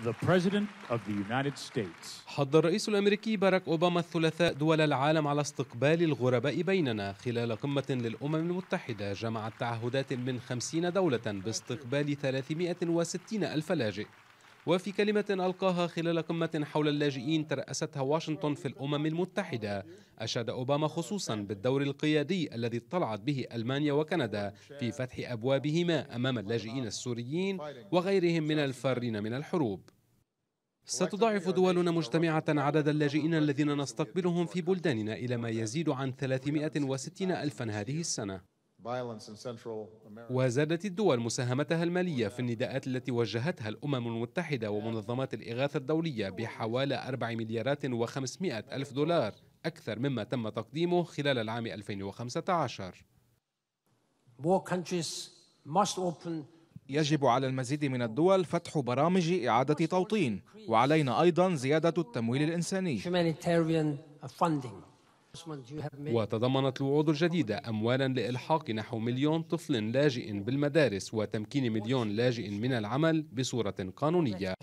The President of the United States. حض الرئيس الأمريكي باراك أوباما الثلاثاء دول العالم على استقبال الغرباء بيننا خلال قمة للأمم المتحدة جمعت تعهدات من 50 دولة باستقبال 360 ألف لاجئ وفي كلمة ألقاها خلال قمة حول اللاجئين ترأستها واشنطن في الأمم المتحدة أشاد أوباما خصوصا بالدور القيادي الذي اطلعت به ألمانيا وكندا في فتح أبوابهما أمام اللاجئين السوريين وغيرهم من الفارين من الحروب ستضاعف دولنا مجتمعة عدد اللاجئين الذين نستقبلهم في بلداننا إلى ما يزيد عن 360 ألفا هذه السنة وزادت الدول مساهمتها المالية في النداءات التي وجهتها الأمم المتحدة ومنظمات الإغاثة الدولية بحوالي 4 مليارات و500 ألف دولار أكثر مما تم تقديمه خلال العام 2015 يجب على المزيد من الدول فتح برامج إعادة توطين وعلينا أيضا زيادة التمويل الإنساني وتضمنت الوعود الجديدة أموالا لإلحاق نحو مليون طفل لاجئ بالمدارس وتمكين مليون لاجئ من العمل بصورة قانونية